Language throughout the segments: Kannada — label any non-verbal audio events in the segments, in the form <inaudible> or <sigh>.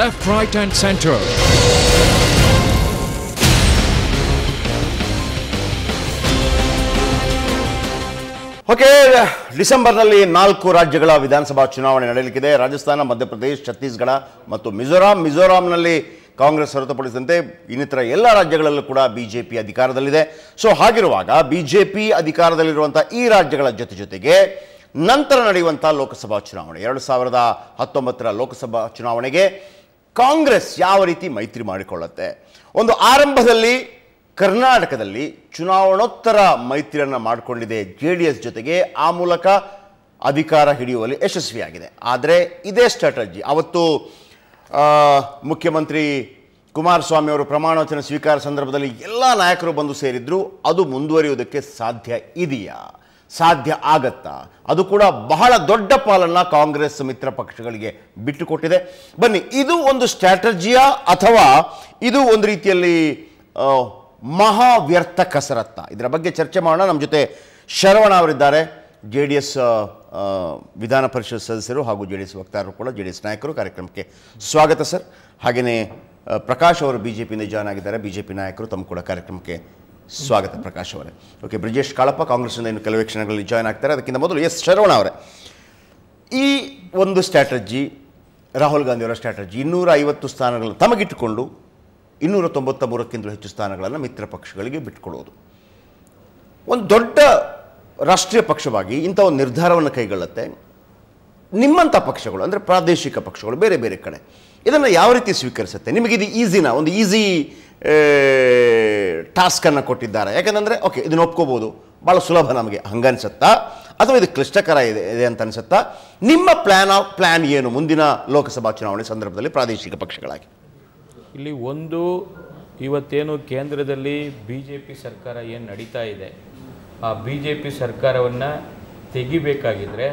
left, right and center. Okay ಡಿಸೆಂಬರ್ನಲ್ಲಿ ನಾಲ್ಕು ರಾಜ್ಯಗಳ ವಿಧಾನಸಭಾ ಚುನಾವಣೆ ನಡೆಯಲಿಕ್ಕಿದೆ ರಾಜಸ್ಥಾನ ಮಧ್ಯಪ್ರದೇಶ ಛತ್ತೀಸ್ಗಢ ಮತ್ತು ಮಿಜೋರಾಂ ಮಿಜೋರಾಂನಲ್ಲಿ ಕಾಂಗ್ರೆಸ್ ಹೊರತುಪಡಿಸಿದಂತೆ ಇನ್ನಿತರ ಎಲ್ಲ ರಾಜ್ಯಗಳಲ್ಲೂ ಕೂಡ ಬಿಜೆಪಿ ಅಧಿಕಾರದಲ್ಲಿದೆ ಸೊ ಹಾಗಿರುವಾಗ ಬಿಜೆಪಿ ಜೆ ಅಧಿಕಾರದಲ್ಲಿರುವಂಥ ಈ ರಾಜ್ಯಗಳ ಜೊತೆ ಜೊತೆಗೆ ನಂತರ ನಡೆಯುವಂಥ ಲೋಕಸಭಾ ಚುನಾವಣೆ ಎರಡು ಸಾವಿರದ ಹತ್ತೊಂಬತ್ತರ ಲೋಕಸಭಾ ಚುನಾವಣೆಗೆ ಕಾಂಗ್ರೆಸ್ ಯಾವ ರೀತಿ ಮೈತ್ರಿ ಮಾಡಿಕೊಳ್ಳುತ್ತೆ ಒಂದು ಆರಂಭದಲ್ಲಿ ಕರ್ನಾಟಕದಲ್ಲಿ ಚುನಾವಣೋತ್ತರ ಮೈತ್ರಿಯನ್ನು ಮಾಡಿಕೊಂಡಿದೆ ಜೆ ಡಿ ಎಸ್ ಜೊತೆಗೆ ಆ ಮೂಲಕ ಅಧಿಕಾರ ಹಿಡಿಯುವಲ್ಲಿ ಯಶಸ್ವಿಯಾಗಿದೆ ಆದರೆ ಇದೇ ಸ್ಟ್ರಾಟಜಿ ಅವತ್ತು ಮುಖ್ಯಮಂತ್ರಿ ಕುಮಾರಸ್ವಾಮಿ ಅವರು ಪ್ರಮಾಣವಚನ ಸ್ವೀಕಾರ ಸಂದರ್ಭದಲ್ಲಿ ಎಲ್ಲ ನಾಯಕರು ಬಂದು ಸೇರಿದ್ರು ಅದು ಮುಂದುವರಿಯುವುದಕ್ಕೆ ಸಾಧ್ಯ ಇದೆಯಾ ಸಾಧ್ಯ ಆಗತ್ತಾ ಅದು ಕೂಡ ಬಹಳ ದೊಡ್ಡ ಪಾಲನ್ನು ಕಾಂಗ್ರೆಸ್ ಮಿತ್ರ ಪಕ್ಷಗಳಿಗೆ ಬಿಟ್ಟುಕೊಟ್ಟಿದೆ ಬನ್ನಿ ಇದು ಒಂದು ಸ್ಟ್ರಾಟಜಿಯಾ ಅಥವಾ ಇದು ಒಂದು ರೀತಿಯಲ್ಲಿ ಮಹಾವ್ಯರ್ಥ ವ್ಯರ್ಥ ಕಸರತ್ತ ಇದರ ಬಗ್ಗೆ ಚರ್ಚೆ ಮಾಡೋಣ ನಮ್ಮ ಜೊತೆ ಶರವಣ ಅವರಿದ್ದಾರೆ ಜೆ ಡಿ ಎಸ್ ವಿಧಾನ ಪರಿಷತ್ ಸದಸ್ಯರು ಹಾಗೂ ಜೆ ಡಿ ಎಸ್ ವಕ್ತಾರರು ಕೂಡ ಜೆ ಡಿ ಎಸ್ ನಾಯಕರು ಕಾರ್ಯಕ್ರಮಕ್ಕೆ ಸ್ವಾಗತ ಸರ್ ಹಾಗೆಯೇ ಪ್ರಕಾಶ್ ಅವರು ಬಿ ಜೆ ಪಿಯಿಂದ ಜಾಯ್ನ್ ಆಗಿದ್ದಾರೆ ಬಿ ಜೆ ಪಿ ನಾಯಕರು ತಮ್ಮ ಕೂಡ ಕಾರ್ಯಕ್ರಮಕ್ಕೆ ಸ್ವಾಗತ ಪ್ರಕಾಶ್ ಅವರೇ ಓಕೆ ಬ್ರಿಜೇಶ್ ಕಾಳಪ್ಪ ಕಾಂಗ್ರೆಸ್ನಿಂದ ಇನ್ನು ಕೆಲವೇ ಕ್ಷಣಗಳಲ್ಲಿ ಜಾಯ್ನ್ ಆಗ್ತಾರೆ ಅದಕ್ಕಿಂತ ಮೊದಲು ಎಸ್ ಶರವಣ ಅವರೇ ಈ ಒಂದು ಸ್ಟ್ರಾಟಜಿ ರಾಹುಲ್ ಗಾಂಧಿಯವರ ಸ್ಟ್ರಾಟಜಿ ಇನ್ನೂರ ಐವತ್ತು ಸ್ಥಾನಗಳನ್ನು ತಮಗಿಟ್ಟುಕೊಂಡು ಇನ್ನೂರ ತೊಂಬತ್ತ ಮೂರಕ್ಕಿಂತಲೂ ಹೆಚ್ಚು ಸ್ಥಾನಗಳನ್ನು ಮಿತ್ರ ಪಕ್ಷಗಳಿಗೆ ಬಿಟ್ಕೊಡೋದು ಒಂದು ದೊಡ್ಡ ರಾಷ್ಟ್ರೀಯ ಪಕ್ಷವಾಗಿ ಇಂಥ ಒಂದು ನಿರ್ಧಾರವನ್ನು ಕೈಗೊಳ್ಳುತ್ತೆ ನಿಮ್ಮಂಥ ಪಕ್ಷಗಳು ಅಂದರೆ ಪ್ರಾದೇಶಿಕ ಪಕ್ಷಗಳು ಬೇರೆ ಬೇರೆ ಕಡೆ ಇದನ್ನು ಯಾವ ರೀತಿ ಸ್ವೀಕರಿಸುತ್ತೆ ನಿಮಗಿದು ಈಸಿನ ಒಂದು ಈಸಿ ಟಾಸ್ಕನ್ನು ಕೊಟ್ಟಿದ್ದಾರೆ ಯಾಕಂದರೆ ಓಕೆ ಇದನ್ನು ಒಪ್ಕೋಬೋದು ಭಾಳ ಸುಲಭ ನಮಗೆ ಹಂಗನ್ಸುತ್ತಾ ಅಥವಾ ಇದು ಕ್ಲಿಷ್ಟಕರ ಇದೆ ಇದೆ ಅಂತ ಅನಿಸುತ್ತಾ ನಿಮ್ಮ ಪ್ಲ್ಯಾನ್ ಆಫ್ ಪ್ಲ್ಯಾನ್ ಏನು ಮುಂದಿನ ಲೋಕಸಭಾ ಚುನಾವಣೆ ಸಂದರ್ಭದಲ್ಲಿ ಪ್ರಾದೇಶಿಕ ಪಕ್ಷಗಳಾಗಿ ಇಲ್ಲಿ ಒಂದು ಇವತ್ತೇನು ಕೇಂದ್ರದಲ್ಲಿ ಬಿ ಜೆ ಪಿ ಸರ್ಕಾರ ಏನು ನಡೀತಾ ಇದೆ ಆ ಬಿ ಜೆ ಪಿ ಸರ್ಕಾರವನ್ನು ತೆಗಿಬೇಕಾಗಿದ್ದರೆ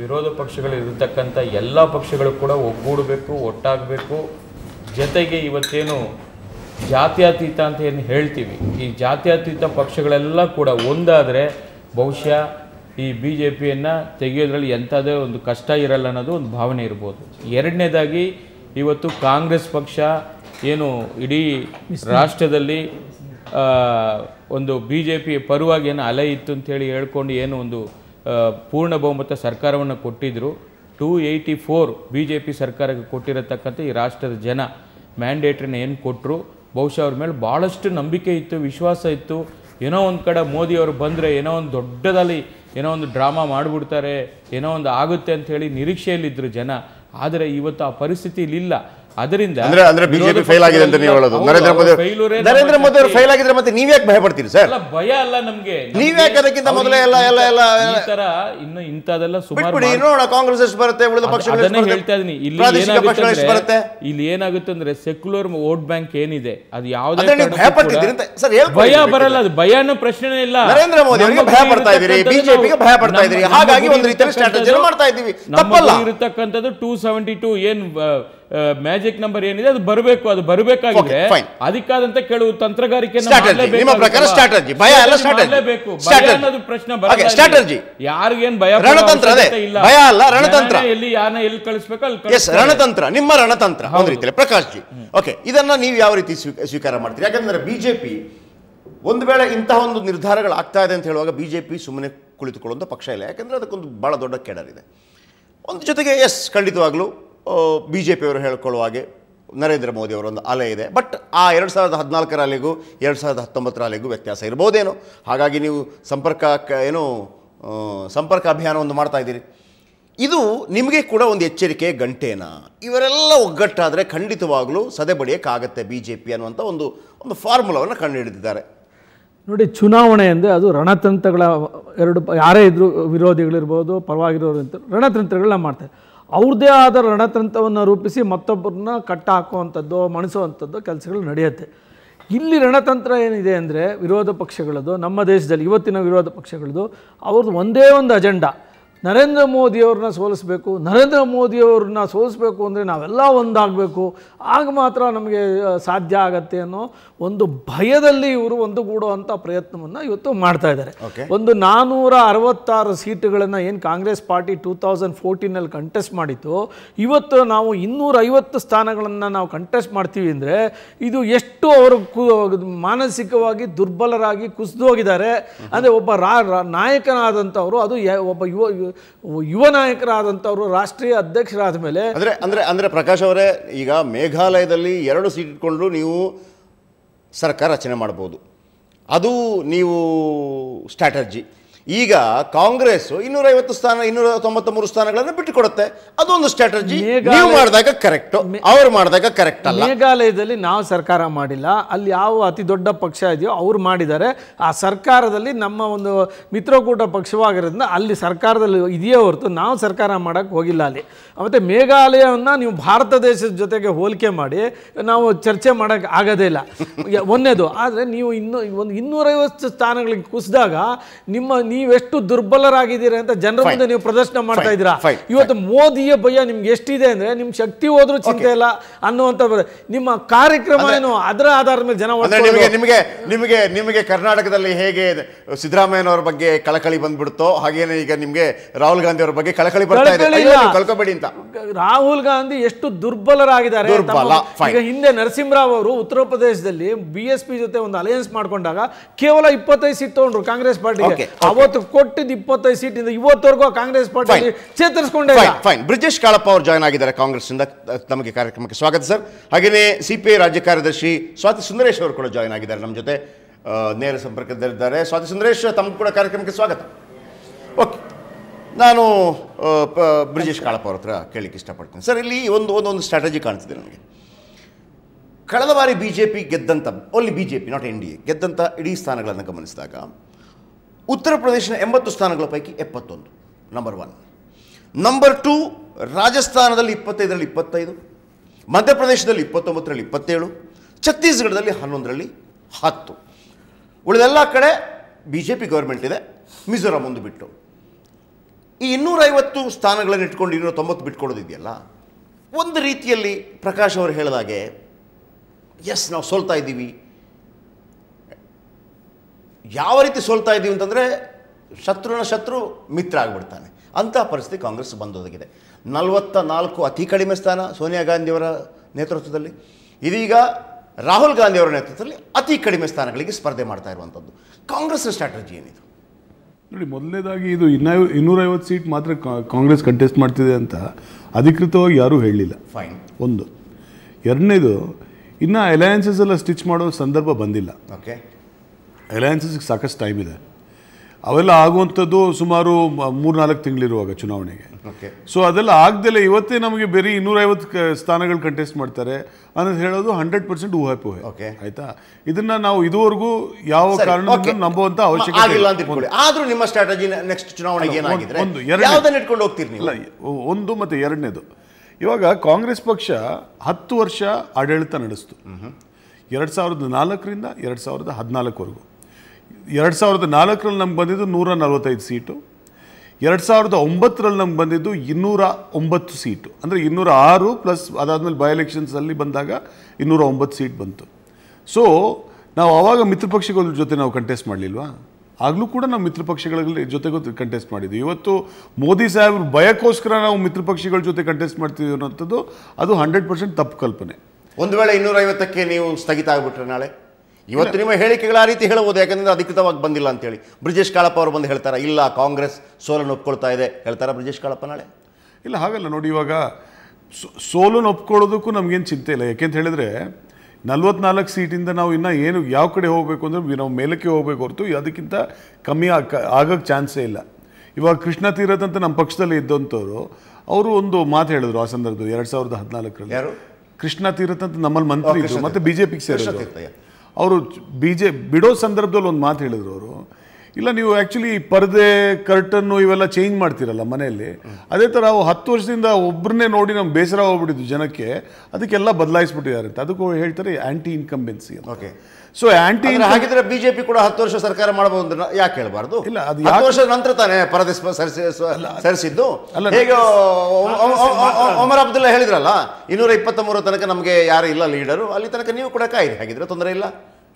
ವಿರೋಧ ಪಕ್ಷಗಳಿರತಕ್ಕಂಥ ಎಲ್ಲ ಪಕ್ಷಗಳು ಕೂಡ ಒಗ್ಗೂಡಬೇಕು ಒಟ್ಟಾಗಬೇಕು ಜೊತೆಗೆ ಇವತ್ತೇನು ಜಾತ್ಯತೀತ ಅಂತ ಏನು ಹೇಳ್ತೀವಿ ಈ ಜಾತ್ಯತೀತ ಪಕ್ಷಗಳೆಲ್ಲ ಕೂಡ ಒಂದಾದರೆ ಬಹುಶಃ ಈ ಬಿ ಜೆ ಪಿಯನ್ನು ತೆಗೆಯೋದ್ರಲ್ಲಿ ಎಂಥದೇ ಒಂದು ಕಷ್ಟ ಇರಲ್ಲ ಅನ್ನೋದು ಒಂದು ಭಾವನೆ ಇರ್ಬೋದು ಎರಡನೇದಾಗಿ ಇವತ್ತು ಕಾಂಗ್ರೆಸ್ ಪಕ್ಷ ಏನು ಇಡೀ ರಾಷ್ಟ್ರದಲ್ಲಿ ಒಂದು ಬಿ ಜೆ ಪಿ ಪರವಾಗಿ ಏನು ಅಲೆ ಇತ್ತು ಅಂತೇಳಿ ಹೇಳ್ಕೊಂಡು ಏನು ಒಂದು ಪೂರ್ಣ ಬಹುಮತ ಸರ್ಕಾರವನ್ನು ಕೊಟ್ಟಿದ್ದರು two eighty four B J P ಸರ್ಕಾರಕ್ಕೆ ಕೊಟ್ಟಿರತಕ್ಕಂಥ ಈ ರಾಷ್ಟ್ರದ ಜನ ಮ್ಯಾಂಡೇಟ್ರನ್ನ ಏನು ಕೊಟ್ಟರು ಬಹುಶಃ ಅವ್ರ ಮೇಲೆ ಭಾಳಷ್ಟು ನಂಬಿಕೆ ಇತ್ತು ವಿಶ್ವಾಸ ಇತ್ತು ಏನೋ ಒಂದು ಕಡೆ ಮೋದಿಯವರು ಬಂದರೆ ಏನೋ ಒಂದು ದೊಡ್ಡದಲ್ಲಿ ಏನೋ ಒಂದು ಡ್ರಾಮಾ ಮಾಡಿಬಿಡ್ತಾರೆ ಏನೋ ಒಂದು ಆಗುತ್ತೆ ಅಂಥೇಳಿ ನಿರೀಕ್ಷೆಯಲ್ಲಿದ್ದರು ಜನ ಆದರೆ ಇವತ್ತು ಆ ಪರಿಸ್ಥಿತಿ ಇಲ್ಲಿಲ್ಲ ಅದರಿಂದ ಅಂದ್ರೆ ಅಂದ್ರೆ ಬಿಜೆಪಿ ಫೈಲ್ ಆಗಿದೆ ಅಂತ ನೀವು ಹೇಳೋದು ನರೇಂದ್ರ ಮೋದಿ ನರೇಂದ್ರ ಮೋದಿ ಅವರು ಫೇಲ್ ಆಗಿದ್ರೆ ಮತ್ತೆ ನೀವ್ ಯಾಕೆ ಭಯ ಪಡ್ತೀರಿ ಸರ್ ಭಯ ಅಲ್ಲ ನಮ್ಗೆ ನೀವ್ ಅದಕ್ಕಿಂತ ಮೊದಲೇ ಎಲ್ಲ ಎಲ್ಲ ಎಲ್ಲ ತರ ಇನ್ನು ಇಂಥದೆಲ್ಲ ಸುಮಾರು ನೋಡೋಣ ಕಾಂಗ್ರೆಸ್ ಎಷ್ಟು ಬರುತ್ತೆ ಉಳಿದ ಪಕ್ಷಗಳು ಹೇಳ್ತಾ ಇದೀನಿ ಇಲ್ಲಿ ಬರುತ್ತೆ ಇಲ್ಲಿ ಏನಾಗುತ್ತೆ ಅಂದ್ರೆ ಸೆಕ್ಯುಲರ್ ವೋಟ್ ಬ್ಯಾಂಕ್ ಏನಿದೆ ಅದು ನೀವು ಭಯ ಪಡ್ತಿದ್ದೀರಿ ಅಂತ ಸರ್ ಭಯ ಬರಲ್ಲ ಅದು ಭಯನೂ ಪ್ರಶ್ನೆ ಇಲ್ಲ ನರೇಂದ್ರ ಮೋದಿ ಅವರಿಗೆ ಭಯ ಪಡ್ತಾ ಇದೀರಿ ಬಿಜೆಪಿಗೆ ಭಯ ಪಡ್ತಾ ಇದೀರಿ ಹಾಗಾಗಿ ಒಂದು ರೀತಿಯ ಸ್ಟ್ರಾಟಜಿ ಮಾಡ್ತಾ ಇದೀವಿ ತಪ್ಪಲ್ಲ ಇರತಕ್ಕಂಥದ್ದು ಟೂ ಸೆವೆಂಟಿ ಟೂ ಏನ್ ಮ್ಯಾಜಿಕ್ ನಂಬರ್ ಏನಿದೆ ಅದು ಬರಬೇಕು ಅದು ಬರಬೇಕಾಗಿದೆ ಅದಕ್ಕಾದಂತ ಕೆಲವು ತಂತ್ರಗಾರಿಕೆ ಪ್ರಶ್ನೆ ಸ್ಟ್ರಾಟಜಿ ಯಾರಿಗೇನ್ ಭಯ ರಣತಂತ್ರ ಭಯ ಅಲ್ಲ ರಣತಂತ್ರ ಎಲ್ಲಿ ಯಾರನ್ನ ಎಲ್ಲಿ ಕಳಿಸ್ಬೇಕು ಅಲ್ಲಿ ರಣತಂತ್ರ ನಿಮ್ಮ ರಣತಂತ್ರ ಒಂದು ರೀತಿಯಲ್ಲಿ ಪ್ರಕಾಶ್ ಜಿ ಓಕೆ ಇದನ್ನ ನೀವು ಯಾವ ರೀತಿ ಸ್ವೀಕಾರ ಮಾಡ್ತೀರಿ ಯಾಕಂದ್ರೆ ಬಿಜೆಪಿ ಒಂದು ವೇಳೆ ಇಂತಹ ಒಂದು ನಿರ್ಧಾರಗಳು ಆಗ್ತಾ ಇದೆ ಅಂತ ಹೇಳುವಾಗ ಬಿಜೆಪಿ ಸುಮ್ಮನೆ ಕುಳಿತುಕೊಳ್ಳುವಂತ ಪಕ್ಷ ಇಲ್ಲ ಯಾಕಂದ್ರೆ ಅದಕ್ಕೊಂದು ಬಹಳ ದೊಡ್ಡ ಇದೆ ಒಂದು ಜೊತೆಗೆ ಎಸ್ ಖಂಡಿತವಾಗ್ಲೂ ಬಿ ಜೆ ಪಿಯವರು ಹೇಳ್ಕೊಳ್ಳುವ ಹಾಗೆ ನರೇಂದ್ರ ಮೋದಿಯವರೊಂದು ಒಂದು ಅಲೆ ಇದೆ ಬಟ್ ಆ ಎರಡು ಸಾವಿರದ ಹದಿನಾಲ್ಕರಲ್ಲಿಗೂ ಎರಡು ಸಾವಿರದ ಹತ್ತೊಂಬತ್ತರ ವ್ಯತ್ಯಾಸ ಇರ್ಬೋದೇನೋ ಹಾಗಾಗಿ ನೀವು ಸಂಪರ್ಕ ಏನು ಸಂಪರ್ಕ ಒಂದು ಮಾಡ್ತಾ ಇದ್ದೀರಿ ಇದು ನಿಮಗೆ ಕೂಡ ಒಂದು ಎಚ್ಚರಿಕೆ ಗಂಟೇನ ಇವರೆಲ್ಲ ಒಗ್ಗಟ್ಟಾದರೆ ಖಂಡಿತವಾಗಲೂ ಬಡಿಯೋಕ್ಕಾಗತ್ತೆ ಬಿ ಜೆ ಪಿ ಅನ್ನುವಂಥ ಒಂದು ಒಂದು ಫಾರ್ಮುಲಾವನ್ನು ಕಂಡುಹಿಡಿದಿದ್ದಾರೆ ನೋಡಿ ಚುನಾವಣೆ ಅಂದರೆ ಅದು ರಣತಂತ್ರಗಳ ಎರಡು ಯಾರೇ ಇದ್ದರೂ ವಿರೋಧಿಗಳಿರ್ಬೋದು ಪರವಾಗಿರೋರು ಅಂತ ರಣತಂತ್ರಗಳನ್ನ ಮಾಡ್ತಾರೆ ಅವ್ರದ್ದೇ ಆದ ರಣತಂತ್ರವನ್ನು ರೂಪಿಸಿ ಮತ್ತೊಬ್ಬರನ್ನ ಕಟ್ಟ ಹಾಕುವಂಥದ್ದು ಮಣಿಸುವಂಥದ್ದು ಕೆಲಸಗಳು ನಡೆಯುತ್ತೆ ಇಲ್ಲಿ ರಣತಂತ್ರ ಏನಿದೆ ಅಂದರೆ ವಿರೋಧ ಪಕ್ಷಗಳದ್ದು ನಮ್ಮ ದೇಶದಲ್ಲಿ ಇವತ್ತಿನ ವಿರೋಧ ಪಕ್ಷಗಳದ್ದು ಅವ್ರದ್ದು ಒಂದೇ ಒಂದು ಅಜೆಂಡಾ ನರೇಂದ್ರ ಮೋದಿಯವ್ರನ್ನ ಸೋಲಿಸ್ಬೇಕು ನರೇಂದ್ರ ಮೋದಿಯವ್ರನ್ನ ಸೋಲಿಸ್ಬೇಕು ಅಂದರೆ ನಾವೆಲ್ಲ ಒಂದಾಗಬೇಕು ಆಗ ಮಾತ್ರ ನಮಗೆ ಸಾಧ್ಯ ಆಗತ್ತೆ ಅನ್ನೋ ಒಂದು ಭಯದಲ್ಲಿ ಇವರು ಅಂಥ ಪ್ರಯತ್ನವನ್ನು ಇವತ್ತು ಮಾಡ್ತಾ ಇದ್ದಾರೆ ಒಂದು ನಾನ್ನೂರ ಅರವತ್ತಾರು ಸೀಟುಗಳನ್ನು ಏನು ಕಾಂಗ್ರೆಸ್ ಪಾರ್ಟಿ ಟೂ ತೌಸಂಡ್ ಫೋರ್ಟೀನಲ್ಲಿ ಕಂಟೆಸ್ಟ್ ಮಾಡಿತ್ತು ಇವತ್ತು ನಾವು ಇನ್ನೂರೈವತ್ತು ಸ್ಥಾನಗಳನ್ನು ನಾವು ಕಂಟೆಸ್ಟ್ ಮಾಡ್ತೀವಿ ಅಂದರೆ ಇದು ಎಷ್ಟು ಅವರು ಮಾನಸಿಕವಾಗಿ ದುರ್ಬಲರಾಗಿ ಕುಸಿದೋಗಿದ್ದಾರೆ ಅಂದರೆ ಒಬ್ಬ ರಾ ನಾಯಕನಾದಂಥವರು ಅದು ಒಬ್ಬ ಯುವ ಯುವ ನಾಯಕರಾದಂಥವರು ರಾಷ್ಟ್ರೀಯ ಅಧ್ಯಕ್ಷರಾದ ಮೇಲೆ ಅಂದರೆ ಅಂದರೆ ಅಂದರೆ ಪ್ರಕಾಶ್ ಅವರೇ ಈಗ ಮೇಘಾಲಯದಲ್ಲಿ ಎರಡು ಸೀಟ್ ಇಟ್ಕೊಂಡು ನೀವು ಸರ್ಕಾರ ರಚನೆ ಮಾಡ್ಬೋದು ಅದು ನೀವು ಸ್ಟ್ರಾಟಜಿ ಈಗ ಕಾಂಗ್ರೆಸ್ ಐವತ್ತು ಸ್ಥಾನ ಇನ್ನೂರ ತೊಂಬತ್ತ ಮೂರು ಸ್ಥಾನಗಳನ್ನು ಬಿಟ್ಟುಕೊಡುತ್ತೆ ಅದೊಂದು ಸ್ಟ್ರಾಟಜಿ ನೀವು ಮಾಡಿದಾಗ ಕರೆಕ್ಟ್ ಅವ್ರು ಮಾಡಿದಾಗ ಕರೆಕ್ಟ್ ಅಲ್ಲ ಮೇಘಾಲಯದಲ್ಲಿ ನಾವು ಸರ್ಕಾರ ಮಾಡಿಲ್ಲ ಅಲ್ಲಿ ಯಾವ ಅತಿ ದೊಡ್ಡ ಪಕ್ಷ ಇದೆಯೋ ಅವ್ರು ಮಾಡಿದ್ದಾರೆ ಆ ಸರ್ಕಾರದಲ್ಲಿ ನಮ್ಮ ಒಂದು ಮಿತ್ರಕೂಟ ಪಕ್ಷವಾಗಿರೋದ್ರಿಂದ ಅಲ್ಲಿ ಸರ್ಕಾರದಲ್ಲಿ ಇದೆಯೇ ಹೊರತು ನಾವು ಸರ್ಕಾರ ಮಾಡೋಕ್ಕೆ ಹೋಗಿಲ್ಲ ಅಲ್ಲಿ ಮತ್ತು ಮೇಘಾಲಯವನ್ನು ನೀವು ಭಾರತ ದೇಶದ ಜೊತೆಗೆ ಹೋಲಿಕೆ ಮಾಡಿ ನಾವು ಚರ್ಚೆ ಮಾಡೋಕ್ಕೆ ಆಗೋದೇ ಇಲ್ಲ <laughs> ಒಂದೇದು ಆದರೆ ನೀವು ಇನ್ನೂ ಒಂದು ಇನ್ನೂರೈವತ್ತು ಸ್ಥಾನಗಳಿಗೆ ಕುಸಿದಾಗ ನಿಮ್ಮ ನೀವೆಷ್ಟು ದುರ್ಬಲರಾಗಿದ್ದೀರಾ ಅಂತ ಜನರ ಮುಂದೆ ನೀವು ಪ್ರದರ್ಶನ ಮಾಡ್ತಾ ಇದ್ದೀರಾ ಇವತ್ತು ಮೋದಿಯ ಭಯ ನಿಮ್ಗೆ ಎಷ್ಟಿದೆ ಅಂದ್ರೆ ನಿಮ್ ಶಕ್ತಿ ಹೋದ್ರೂ ಚಿಂತೆ ಇಲ್ಲ ಅನ್ನುವಂತ ನಿಮ್ಮ ಕಾರ್ಯಕ್ರಮ ಏನು ಅದರ ಆಧಾರದ ಮೇಲೆ ಜನ ನಿಮಗೆ ನಿಮಗೆ ನಿಮಗೆ ಕರ್ನಾಟಕದಲ್ಲಿ ಹೇಗೆ ಸಿದ್ದರಾಮಯ್ಯನವರ ಬಗ್ಗೆ ಕಳಕಳಿ ಬಂದ್ಬಿಡ್ತೋ ಹಾಗೇನೆ ಈಗ ನಿಮ್ಗೆ ರಾಹುಲ್ ಗಾಂಧಿ ಅವರ ಬಗ್ಗೆ ಕಳಕಳಿ ಕಳ್ಕೊಬೇಡಿ ಅಂತ ರಾಹುಲ್ ಗಾಂಧಿ ಎಷ್ಟು ದುರ್ಬಲರಾಗಿದ್ದಾರೆ ಈಗ ಹಿಂದೆ ನರಸಿಂಹರಾವ್ ಅವರು ಉತ್ತರ ಪ್ರದೇಶದಲ್ಲಿ ಬಿಎಸ್ಪಿ ಜೊತೆ ಒಂದು ಅಲಯನ್ಸ್ ಮಾಡ್ಕೊಂಡಾಗ ಕೇವಲ ಇಪ್ಪತ್ತೈದು ಸೀಟ್ ತಗೊಂಡ್ರು ಕಾಂಗ್ರೆಸ್ ಪಾರ್ಟಿಗೆ ಅವತ್ತು ಇಪ್ಪತ್ತೈದು ಸೀಟಿಂದ ಇವತ್ತವರೆಗೂ ಕಾಂಗ್ರೆಸ್ ಪಾರ್ಟಿ ಚೇತರಿಸಿಕೊಂಡೆ ಫೈನ್ ಬ್ರಿಜೇಶ್ ಕಾಳಪ್ಪ ಅವರು ಜಾಯ್ನ್ ಆಗಿದ್ದಾರೆ ಕಾಂಗ್ರೆಸ್ನಿಂದ ನಮಗೆ ಕಾರ್ಯಕ್ರಮಕ್ಕೆ ಸ್ವಾಗತ ಸರ್ ಹಾಗೆಯೇ ಸಿಪಿಐ ರಾಜ್ಯ ಕಾರ್ಯದರ್ಶಿ ಸ್ವಾತಿ ಸುಂದರೇಶ್ ಅವರು ಕೂಡ ಜಾಯ್ನ್ ಆಗಿದ್ದಾರೆ ನಮ್ಮ ಜೊತೆ ನೇರ ಸಂಪರ್ಕದಲ್ಲಿದ್ದಾರೆ ಸ್ವಾತಿ ಸುಂದರೇಶ್ ತಮಗೂ ಕೂಡ ಕಾರ್ಯಕ್ರಮಕ್ಕೆ ಸ್ವಾಗತ ಓಕೆ ನಾನು ಬ್ರಿಜೇಶ್ ಕಾಳಪ್ಪ ಅವ್ರ ಹತ್ರ ಕೇಳಲಿಕ್ಕೆ ಇಷ್ಟಪಡ್ತೀನಿ ಸರ್ ಇಲ್ಲಿ ಒಂದು ಒಂದೊಂದು ಸ್ಟ್ರಾಟಜಿ ಕಾಣ್ತಿದೆ ನನಗೆ ಕಳೆದ ಬಾರಿ ಬಿ ಜೆ ಪಿ ಗೆದ್ದಂಥ only B J P not N D A ಗೆದ್ದಂಥ ಇಡೀ ಸ್ಥಾನಗಳನ್ನು ಗಮನಿಸಿದಾಗ ಉತ್ತರ ಪ್ರದೇಶದ ಎಂಬತ್ತು ಸ್ಥಾನಗಳ ಪೈಕಿ ಎಪ್ಪತ್ತೊಂದು ನಂಬರ್ ಒನ್ ನಂಬರ್ ಟು ರಾಜಸ್ಥಾನದಲ್ಲಿ ಇಪ್ಪತ್ತೈದರಲ್ಲಿ ಇಪ್ಪತ್ತೈದು ಮಧ್ಯಪ್ರದೇಶದಲ್ಲಿ ಇಪ್ಪತ್ತೊಂಬತ್ತರಲ್ಲಿ ಇಪ್ಪತ್ತೇಳು ಛತ್ತೀಸ್ಗಢದಲ್ಲಿ ಹನ್ನೊಂದರಲ್ಲಿ ಹತ್ತು ಉಳಿದೆಲ್ಲ ಕಡೆ ಬಿ ಜೆ ಪಿ ಗೌರ್ಮೆಂಟ್ ಇದೆ ಮಿಜೋರಾಂ ಒಂದು ಬಿಟ್ಟು ಈ ಇನ್ನೂರೈವತ್ತು ಸ್ಥಾನಗಳನ್ನು ಇಟ್ಕೊಂಡು ಇನ್ನೂರ ತೊಂಬತ್ತು ಬಿಟ್ಕೊಡೋದಿದೆಯಲ್ಲ ಒಂದು ರೀತಿಯಲ್ಲಿ ಪ್ರಕಾಶ್ ಅವರು ಹೇಳಿದಾಗೆ ಎಸ್ ನಾವು ಸೋಲ್ತಾ ಇದ್ದೀವಿ ಯಾವ ರೀತಿ ಸೋಲ್ತಾ ಇದ್ದೀವಿ ಅಂತಂದರೆ ಶತ್ರುನ ಶತ್ರು ಮಿತ್ರ ಆಗಿಬಿಡ್ತಾನೆ ಅಂತಹ ಪರಿಸ್ಥಿತಿ ಕಾಂಗ್ರೆಸ್ ಬಂದೊದಗಿದೆ ನಲವತ್ತ ನಾಲ್ಕು ಅತಿ ಕಡಿಮೆ ಸ್ಥಾನ ಸೋನಿಯಾ ಗಾಂಧಿಯವರ ನೇತೃತ್ವದಲ್ಲಿ ಇದೀಗ ರಾಹುಲ್ ಗಾಂಧಿಯವರ ನೇತೃತ್ವದಲ್ಲಿ ಅತಿ ಕಡಿಮೆ ಸ್ಥಾನಗಳಿಗೆ ಸ್ಪರ್ಧೆ ಮಾಡ್ತಾ ಇರುವಂಥದ್ದು ಕಾಂಗ್ರೆಸ್ ಸ್ಟ್ರಾಟಜಿ ಏನಿದು ನೋಡಿ ಮೊದಲನೇದಾಗಿ ಇದು ಇನ್ನೂ ಇನ್ನೂರೈವತ್ತು ಸೀಟ್ ಮಾತ್ರ ಕಾಂಗ್ರೆಸ್ ಕಂಟೆಸ್ಟ್ ಮಾಡ್ತಿದೆ ಅಂತ ಅಧಿಕೃತವಾಗಿ ಯಾರೂ ಹೇಳಲಿಲ್ಲ ಫೈನ್ ಒಂದು ಎರಡನೇದು ಇನ್ನು ಅಲಯನ್ಸಸ್ ಎಲ್ಲ ಸ್ಟಿಚ್ ಮಾಡೋ ಸಂದರ್ಭ ಬಂದಿಲ್ಲ ಓಕೆ ಅಲಯನ್ಸಸ್ಗೆ ಸಾಕಷ್ಟು ಟೈಮ್ ಇದೆ ಅವೆಲ್ಲ ಆಗುವಂಥದ್ದು ಸುಮಾರು ಮೂರು ನಾಲ್ಕು ತಿಂಗಳಿರುವಾಗ ಚುನಾವಣೆಗೆ ಸೊ ಅದೆಲ್ಲ ಆಗ್ದಲೇ ಇವತ್ತೇ ನಮಗೆ ಬೇರೆ ಇನ್ನೂರೈವತ್ತು ಕ ಸ್ಥಾನಗಳು ಕಂಟೆಸ್ಟ್ ಮಾಡ್ತಾರೆ ಅನ್ನೋದು ಹೇಳೋದು ಹಂಡ್ರೆಡ್ ಪರ್ಸೆಂಟ್ ಊಹೆ ಓಕೆ ಆಯ್ತಾ ಇದನ್ನ ನಾವು ಇದುವರೆಗೂ ಯಾವ ಕಾರಣಕ್ಕೂ ನಂಬುವಂಥ ಅವಶ್ಯಕತೆ ಆದರೂ ನಿಮ್ಮ ಸ್ಟ್ರಾಟಜಿ ನೆಕ್ಸ್ಟ್ ಚುನಾವಣೆಗೆ ಒಂದು ಇಟ್ಕೊಂಡು ಹೋಗ್ತೀರಿ ಇಲ್ಲ ಒಂದು ಮತ್ತು ಎರಡನೇದು ಇವಾಗ ಕಾಂಗ್ರೆಸ್ ಪಕ್ಷ ಹತ್ತು ವರ್ಷ ಆಡಳಿತ ನಡೆಸ್ತು ಎರಡು ಸಾವಿರದ ನಾಲ್ಕರಿಂದ ಎರಡು ಸಾವಿರದ ಹದಿನಾಲ್ಕವರೆಗೂ ಎರಡು ಸಾವಿರದ ನಾಲ್ಕರಲ್ಲಿ ನಮ್ಗೆ ಬಂದಿದ್ದು ನೂರ ನಲವತ್ತೈದು ಸೀಟು ಎರಡು ಸಾವಿರದ ಒಂಬತ್ತರಲ್ಲಿ ನಮ್ಗೆ ಬಂದಿದ್ದು ಇನ್ನೂರ ಒಂಬತ್ತು ಸೀಟು ಅಂದರೆ ಇನ್ನೂರ ಆರು ಪ್ಲಸ್ ಅದಾದಮೇಲೆ ಬೈ ಎಲೆಕ್ಷನ್ಸಲ್ಲಿ ಬಂದಾಗ ಇನ್ನೂರ ಒಂಬತ್ತು ಸೀಟ್ ಬಂತು ಸೊ ನಾವು ಆವಾಗ ಮಿತ್ರಪಕ್ಷಗಳ ಜೊತೆ ನಾವು ಕಂಟೆಸ್ಟ್ ಮಾಡಲಿಲ್ವಾ ಆಗಲೂ ಕೂಡ ನಾವು ಮಿತ್ರ ಪಕ್ಷಗಳ ಜೊತೆಗೂ ಕಂಟೆಸ್ಟ್ ಮಾಡಿದ್ವಿ ಇವತ್ತು ಮೋದಿ ಸಾಹೇಬ್ರು ಭಯಕ್ಕೋಸ್ಕರ ನಾವು ಮಿತ್ರ ಜೊತೆ ಕಂಟೆಸ್ಟ್ ಮಾಡ್ತೀವಿ ಅನ್ನೋಂಥದ್ದು ಅದು ಹಂಡ್ರೆಡ್ ಪರ್ಸೆಂಟ್ ತಪ್ಪು ಕಲ್ಪನೆ ಒಂದು ವೇಳೆ ಇನ್ನೂರೈವತ್ತಕ್ಕೆ ನೀವು ಸ್ಥಗಿತ ಆಗಿಬಿಟ್ರೆ ನಾಳೆ ಇವತ್ತು ನಿಮ್ಮ ಹೇಳಿಕೆಗಳ ಆ ರೀತಿ ಹೇಳಬಹುದು ಯಾಕಂದ್ರೆ ಅಧಿಕೃತವಾಗಿ ಬಂದಿಲ್ಲ ಅಂತೇಳಿ ಬ್ರಿಜೇಶ್ ಕಾಳಪ್ಪ ಅವರು ಬಂದು ಹೇಳ್ತಾರೆ ಇಲ್ಲ ಕಾಂಗ್ರೆಸ್ ಸೋಲನ್ನು ಒಪ್ಕೊಳ್ತಾ ಇದೆ ಹೇಳ್ತಾರ ಬ್ರಿಜೇಶ್ ಕಾಳಪ್ಪ ನಾಳೆ ಇಲ್ಲ ಹಾಗಲ್ಲ ನೋಡಿ ಇವಾಗ ಸೋಲನ್ನು ಒಪ್ಕೊಳ್ಳೋದಕ್ಕೂ ನಮ್ಗೇನು ಚಿಂತೆ ಇಲ್ಲ ಯಾಕೆಂತ ಹೇಳಿದ್ರೆ ನಲ್ವತ್ನಾಲ್ಕು ಸೀಟಿಂದ ನಾವು ಇನ್ನೂ ಏನು ಯಾವ ಕಡೆ ಹೋಗಬೇಕು ಅಂದರೆ ನಾವು ಮೇಲಕ್ಕೆ ಹೋಗಬೇಕು ಹೊರತು ಅದಕ್ಕಿಂತ ಕಮ್ಮಿ ಆಗೋಕ್ಕೆ ಚಾನ್ಸೇ ಇಲ್ಲ ಇವಾಗ ಕೃಷ್ಣ ತೀರದಂತ ಅಂತ ನಮ್ಮ ಪಕ್ಷದಲ್ಲಿ ಇದ್ದಂಥವ್ರು ಅವರು ಒಂದು ಮಾತು ಹೇಳಿದ್ರು ಆ ಸಂದರ್ಭದಲ್ಲಿ ಎರಡು ಸಾವಿರದ ಹದಿನಾಲ್ಕರಲ್ಲಿ ಕೃಷ್ಣ ತೀರದಂತ ಅಂತ ನಮ್ಮಲ್ಲಿ ಮಂತ್ರಿ ಮತ್ತೆ ಮತ್ತು ಬಿ ಜೆ ಪಿಗೆ ಸೇರಿದ್ರು ಅವರು ಬಿ ಜೆ ಬಿಡೋ ಸಂದರ್ಭದಲ್ಲಿ ಒಂದು ಮಾತು ಹೇಳಿದ್ರು ಅವರು ಇಲ್ಲ ನೀವು ಆ್ಯಕ್ಚುಲಿ ಪರದೆ ಕರ್ಟನ್ನು ಇವೆಲ್ಲ ಚೇಂಜ್ ಮಾಡ್ತೀರಲ್ಲ ಮನೆಯಲ್ಲಿ ಅದೇ ಥರ ಅವು ಹತ್ತು ವರ್ಷದಿಂದ ಒಬ್ಬರನ್ನೇ ನೋಡಿ ನಮ್ಮ ಬೇಸರ ಹೋಗ್ಬಿಟ್ಟಿದ್ದು ಜನಕ್ಕೆ ಅದಕ್ಕೆಲ್ಲ ಬದಲಾಯಿಸ್ಬಿಟ್ಟಿದ್ದಾರೆ ಅಂತ ಅದಕ್ಕೂ ಹೇಳ್ತಾರೆ anti incumbency okay so anti ಹಾಗಿದ್ರೆ ಬಿಜೆಪಿ ಕೂಡ ಹತ್ತು ವರ್ಷ ಸರ್ಕಾರ ಮಾಡಬಹುದು ಯಾಕೆ ಹೇಳಬಾರ್ದು ಇಲ್ಲ ಅದು ಹತ್ತು ವರ್ಷದ ನಂತರ ತಾನೇ ಪರದೇಶ ಸರಿಸಿದ್ದು ಹೇಗೆ ಒಮರ್ ಅಬ್ದುಲ್ಲಾ ಹೇಳಿದ್ರಲ್ಲ ಇನ್ನೂರ ಇಪ್ಪತ್ತ ಮೂರ ತನಕ ನಮಗೆ ಯಾರು ಇಲ್ಲ ಲೀಡರು ಅಲ್ಲಿ ತನಕ ನೀವು ಕೂಡ ಕಾಯಿರಿ ಹಾಗಿದ್ರೆ ತೊಂದರೆ ಇಲ್ಲ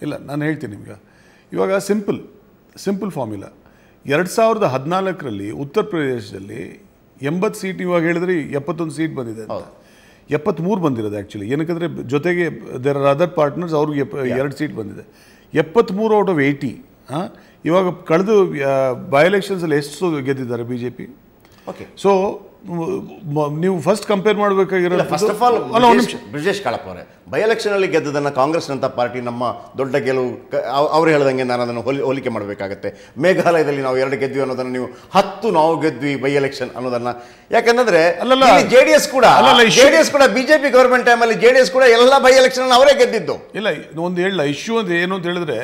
ಇಲ್ಲ ನಾನು ಹೇಳ್ತೀನಿ ನಿಮ್ಗೆ ಇವಾಗ ಸಿಂಪಲ್ ಸಿಂಪಲ್ ಫಾರ್ಮುಲಾ ಎರಡು ಸಾವಿರದ ಹದಿನಾಲ್ಕರಲ್ಲಿ ಉತ್ತರ ಪ್ರದೇಶದಲ್ಲಿ ಎಂಬತ್ತು ಸೀಟ್ ಇವಾಗ ಹೇಳಿದ್ರೆ ಎಪ್ಪತ್ತೊಂದು ಸೀಟ್ ಬಂದಿದೆ ಅಂತ ಎಪ್ಪತ್ತ್ಮೂರು ಬಂದಿರೋದು ಆ್ಯಕ್ಚುಲಿ ಏನಕ್ಕಂದರೆ ಜೊತೆಗೆ ದೇರ್ ಆರ್ ಅದರ್ ಪಾರ್ಟ್ನರ್ಸ್ ಅವ್ರಿಗೆ ಎಪ್ಪ ಎರಡು ಸೀಟ್ ಬಂದಿದೆ ಎಪ್ಪತ್ತ್ಮೂರು ಔಟ್ ಆಫ್ ಏಯ್ಟಿ ಹಾಂ ಇವಾಗ ಕಳೆದು ಬೈ ಎಲೆಕ್ಷನ್ಸಲ್ಲಿ ಎಷ್ಟು ಗೆದ್ದಿದ್ದಾರೆ B J P okay so ನೀವು ಫಸ್ಟ್ ಕಂಪೇರ್ ಮಾಡಬೇಕಾಗಿರೋದು first of all Brijesh Kalappa ಅವರೇ ಬೈ ಎಲೆಕ್ಷನಲ್ಲಿ ಕಾಂಗ್ರೆಸ್ ಕಾಂಗ್ರೆಸ್ನಂಥ ಪಾರ್ಟಿ ನಮ್ಮ ದೊಡ್ಡ ಗೆಲುವು ಅವ್ರು ಹೇಳ್ದಂಗೆ ನಾನು ಅದನ್ನು ಹೋಲಿಕೆ ಮಾಡಬೇಕಾಗತ್ತೆ ಮೇಘಾಲಯದಲ್ಲಿ ನಾವು ಎರಡು ಗೆದ್ವಿ ಅನ್ನೋದನ್ನ ನೀವು ಹತ್ತು ನಾವು ಗೆದ್ವಿ ಬೈ ಎಲೆಕ್ಷನ್ ಅನ್ನೋದನ್ನ ಯಾಕಂದ್ರೆ ಅಲ್ಲಲ್ಲ ಜೆ ಡಿ ಎಸ್ ಕೂಡ ಅಲ್ಲಲ್ಲ ಜೆ ಕೂಡ ಬಿಜೆಪಿ ಗೌರ್ಮೆಂಟ್ ಟೈಮಲ್ಲಿ ಜೆ ಡಿ ಎಸ್ ಕೂಡ ಎಲ್ಲ ಬೈ ಎಲೆಕ್ಷನ್ ಅವರೇ ಗೆದ್ದಿದ್ದು ಇಲ್ಲ ಒಂದು ಹೇಳ ಇಶ್ಯೂ ಅಂತ ಏನು ಅಂತ ಹೇಳಿದ್ರೆ